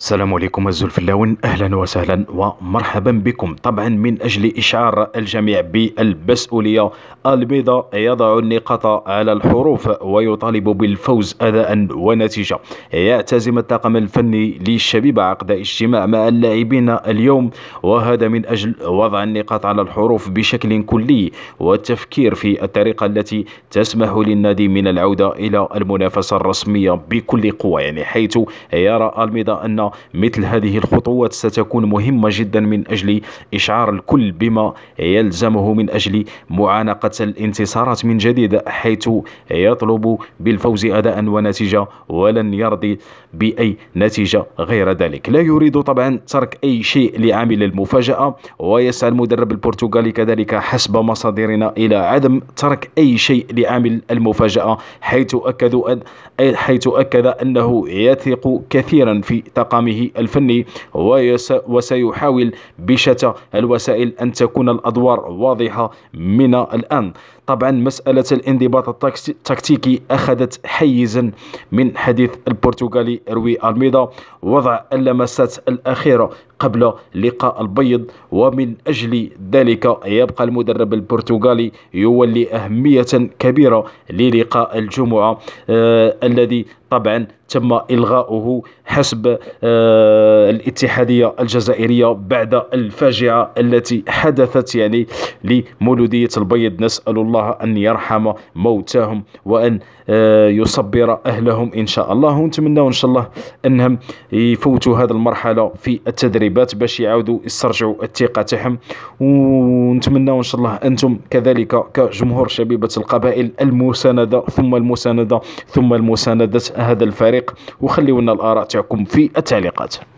السلام عليكم الزلفلاون اهلا وسهلا ومرحبا بكم طبعا من اجل اشعار الجميع بالمسؤوليه البيضاء يضع النقاط على الحروف ويطالب بالفوز اداء ونتيجه يعتزم الطاقم الفني للشبيبه عقد اجتماع مع اللاعبين اليوم وهذا من اجل وضع النقاط على الحروف بشكل كلي والتفكير في الطريقه التي تسمح للنادي من العوده الى المنافسه الرسميه بكل قوه يعني حيث يرى البيضاء ان مثل هذه الخطوات ستكون مهمة جدا من أجل إشعار الكل بما يلزمه من أجل معانقة الانتصارات من جديد حيث يطلب بالفوز أداء ونتيجة ولن يرضي بأي نتيجة غير ذلك لا يريد طبعا ترك أي شيء لعامل المفاجأة ويسعى المدرب البرتغالي كذلك حسب مصادرنا إلى عدم ترك أي شيء لعامل المفاجأة حيث أن حيث أكد أنه يثق كثيرا في طاقم مقامه الفني وسيحاول بشتى الوسائل أن تكون الأدوار واضحة من الآن طبعا مسألة الانضباط التكتيكي أخذت حيزا من حديث البرتغالي روي ألميدا وضع اللمسات الأخيرة قبل لقاء البيض ومن أجل ذلك يبقى المدرب البرتغالي يولي أهمية كبيرة للقاء الجمعة آه الذي طبعا تم إلغاؤه حسب آه الاتحادية الجزائرية بعد الفاجعة التي حدثت يعني لمولودية البيض نسأل الله أن يرحم موتاهم وأن آه يصبر أهلهم إن شاء الله ونتمنى إن شاء الله أنهم يفوتوا هذه المرحلة في التدريب المدربات باش يعاودوا يسترجعوا الثقه تاعهم ونتمناو ان شاء الله انتم كذلك كجمهور شبيبه القبائل المسانده ثم المسانده ثم المسانده هذا الفريق وخليونا الاراء تاعكم في التعليقات